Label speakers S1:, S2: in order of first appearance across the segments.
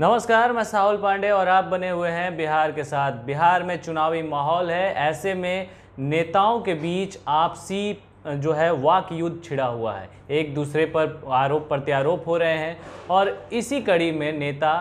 S1: नमस्कार मैं साहुल पांडे और आप बने हुए हैं बिहार के साथ बिहार में चुनावी माहौल है ऐसे में नेताओं के बीच आपसी जो है वाक युद्ध छिड़ा हुआ है एक दूसरे पर आरोप प्रत्यारोप हो रहे हैं और इसी कड़ी में नेता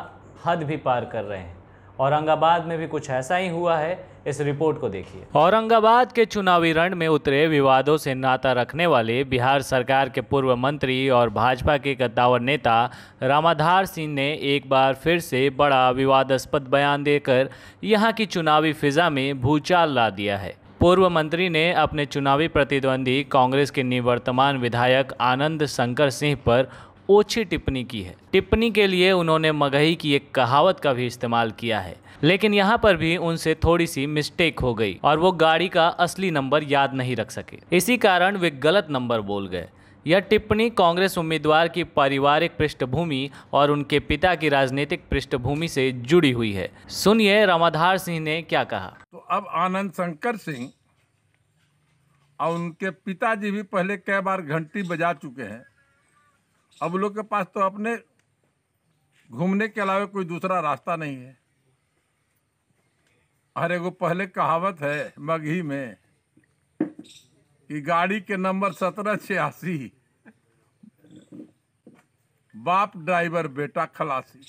S1: हद भी पार कर रहे हैं औरंगाबाद में भी कुछ ऐसा ही हुआ है इस रिपोर्ट को देखिए औरंगाबाद के चुनावी रण में उतरे विवादों से नाता रखने वाले बिहार सरकार के पूर्व मंत्री और भाजपा के कद्दावर नेता रामाधार सिंह ने एक बार फिर से बड़ा विवादास्पद बयान देकर यहां की चुनावी फिजा में भूचाल ला दिया है पूर्व मंत्री ने अपने चुनावी प्रतिद्वंदी कांग्रेस के निवर्तमान विधायक आनंद शंकर सिंह पर ओछी टिप्पणी की है टिप्पणी के लिए उन्होंने मगही की एक कहावत का भी इस्तेमाल किया है लेकिन यहाँ पर भी उनसे थोड़ी सी मिस्टेक हो गई और वो गाड़ी का असली नंबर याद नहीं रख सके इसी कारण वे गलत नंबर बोल गए यह टिप्पणी कांग्रेस उम्मीदवार की पारिवारिक पृष्ठभूमि और उनके पिता की राजनीतिक पृष्ठभूमि से जुड़ी हुई है सुनिए रमाधार सिंह ने क्या कहा
S2: तो अब आनंद शंकर सिंह और उनके पिताजी भी पहले कई बार घंटी बजा चुके हैं अब लोग के पास तो अपने घूमने के अलावा कोई दूसरा रास्ता नहीं है अरे वो पहले कहावत है मगही में कि गाड़ी के नंबर सत्रह छियासी बाप ड्राइवर बेटा खलासी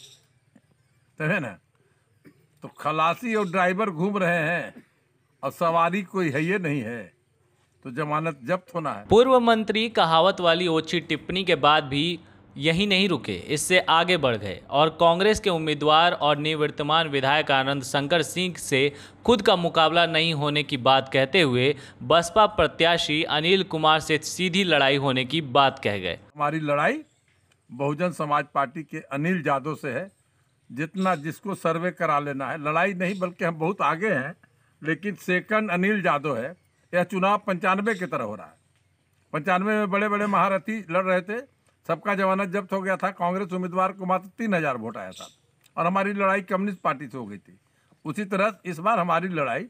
S2: तो है ना तो खलासी और ड्राइवर घूम रहे हैं और सवारी कोई है ये नहीं है तो जमानत जब्त होना है
S1: पूर्व मंत्री कहावत वाली ओछी टिप्पणी के बाद भी यही नहीं रुके इससे आगे बढ़ गए और कांग्रेस के उम्मीदवार और निवर्तमान विधायक आनंद शंकर सिंह से खुद का मुकाबला नहीं होने की बात कहते हुए बसपा प्रत्याशी अनिल कुमार से सीधी लड़ाई होने की बात कह गए
S2: हमारी लड़ाई बहुजन समाज पार्टी के अनिल यादव से है जितना जिसको सर्वे करा लेना है लड़ाई नहीं बल्कि हम बहुत आगे हैं लेकिन सेकंड अनिल यादव है यह चुनाव पंचानवे की तरह हो रहा है पंचानवे में बड़े बड़े महारथी लड़ रहे थे सबका जमानत जब्त हो गया था कांग्रेस उम्मीदवार को मात्र तीन हजार वोट आया था और हमारी लड़ाई कम्युनिस्ट पार्टी से हो गई थी उसी तरह इस बार हमारी लड़ाई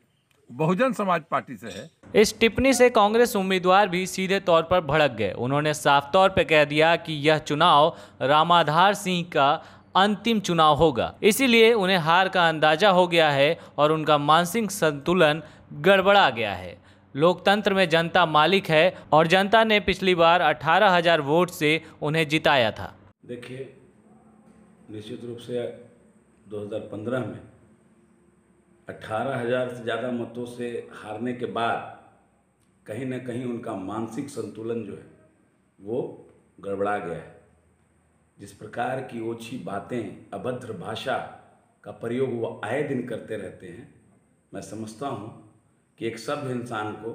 S2: बहुजन समाज पार्टी से है
S1: इस टिप्पणी से कांग्रेस उम्मीदवार भी सीधे तौर पर भड़क गए उन्होंने साफ तौर पर कह दिया कि यह चुनाव रामाधार सिंह का अंतिम चुनाव होगा इसीलिए उन्हें हार का अंदाजा हो गया है और उनका मानसिक संतुलन गड़बड़ा गया है लोकतंत्र में जनता मालिक है और जनता ने पिछली बार अठारह हजार वोट से उन्हें जिताया था
S3: देखिए निश्चित रूप से 2015 में अठारह हजार से ज़्यादा मतों से हारने के बाद कहीं ना कहीं उनका मानसिक संतुलन जो है वो गड़बड़ा गया है जिस प्रकार की ओछी बातें अभद्र भाषा का प्रयोग वो आए दिन करते रहते हैं मैं समझता हूँ कि एक सभ्य इंसान को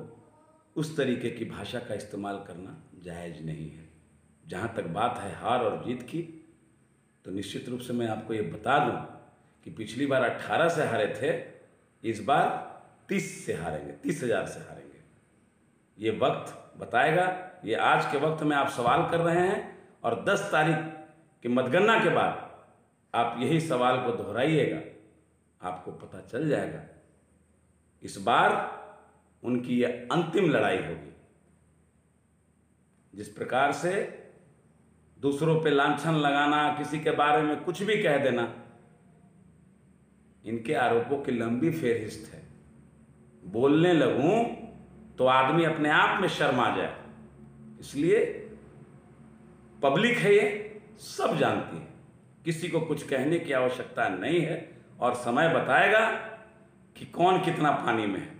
S3: उस तरीके की भाषा का इस्तेमाल करना जायज़ नहीं है जहाँ तक बात है हार और जीत की तो निश्चित रूप से मैं आपको ये बता दूँ कि पिछली बार अट्ठारह से हारे थे इस बार तीस से हारेंगे तीस हजार से हारेंगे ये वक्त बताएगा ये आज के वक्त में आप सवाल कर रहे हैं और दस तारीख की मतगणना के बाद आप यही सवाल को दोहराइएगा आपको पता चल जाएगा इस बार उनकी यह अंतिम लड़ाई होगी जिस प्रकार से दूसरों पे लांछन लगाना किसी के बारे में कुछ भी कह देना इनके आरोपों की लंबी फेहरिस्त है बोलने लगूं तो आदमी अपने आप में शर्म आ जाए इसलिए पब्लिक है ये सब जानती है किसी को कुछ कहने की आवश्यकता नहीं है और समय बताएगा कि कौन कितना
S1: पानी में है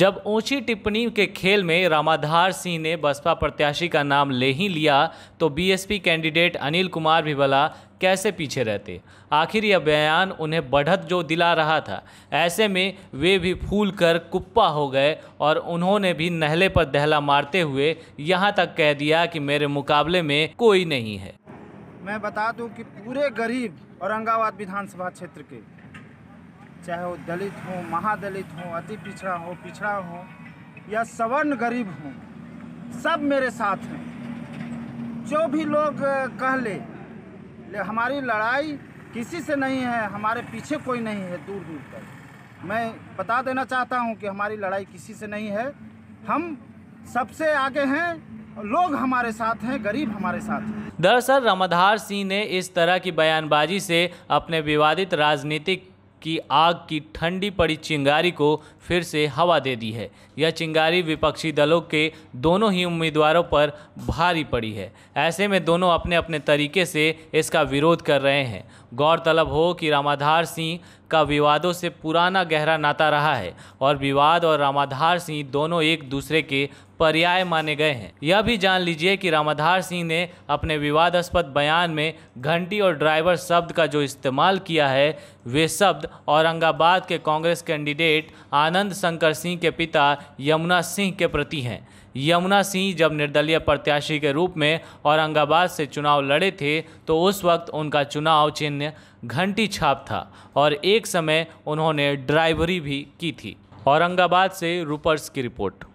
S1: जब ऊंची टिप्पणी के खेल में रामाधार सिंह ने बसपा प्रत्याशी का नाम ले ही लिया तो बीएसपी कैंडिडेट अनिल कुमार भी भला कैसे पीछे रहते आखिर यह बयान उन्हें बढ़त जो दिला रहा था ऐसे में वे भी फूल कर कुप्पा हो गए और उन्होंने भी नहले पर दहला मारते हुए यहाँ तक कह दिया कि मेरे मुकाबले में कोई नहीं है
S2: मैं बता दूं कि पूरे गरीब औरंगाबाद विधानसभा क्षेत्र के चाहे वो दलित हो महादलित हो अति पिछड़ा हो पिछड़ा हो या सवर्ण गरीब हो सब मेरे साथ हैं जो भी लोग कह ले, ले हमारी लड़ाई किसी से नहीं है हमारे पीछे कोई नहीं है दूर दूर तक मैं बता देना चाहता हूं कि हमारी लड़ाई किसी से नहीं है हम सबसे आगे हैं लोग हमारे साथ हैं गरीब हमारे साथ हैं
S1: दरअसल रमाधार सिंह ने इस तरह की बयानबाजी से अपने विवादित राजनीतिक की आग की ठंडी पड़ी चिंगारी को फिर से हवा दे दी है यह चिंगारी विपक्षी दलों के दोनों ही उम्मीदवारों पर भारी पड़ी है ऐसे में दोनों अपने अपने तरीके से इसका विरोध कर रहे हैं गौरतलब हो कि रामाधार सिंह का विवादों से पुराना गहरा नाता रहा है और विवाद और रामाधार सिंह दोनों एक दूसरे के पर्याय माने गए हैं यह भी जान लीजिए कि रामाधार सिंह ने अपने विवादास्पद बयान में घंटी और ड्राइवर शब्द का जो इस्तेमाल किया है वे शब्द औरंगाबाद के कांग्रेस कैंडिडेट आनंद शंकर सिंह के पिता यमुना सिंह के प्रति हैं यमुना सिंह जब निर्दलीय प्रत्याशी के रूप में औरंगाबाद से चुनाव लड़े थे तो उस वक्त उनका चुनाव चिन्ह घंटी छाप था और एक समय उन्होंने ड्राइवरी भी की थी औरंगाबाद से रूपर्स की रिपोर्ट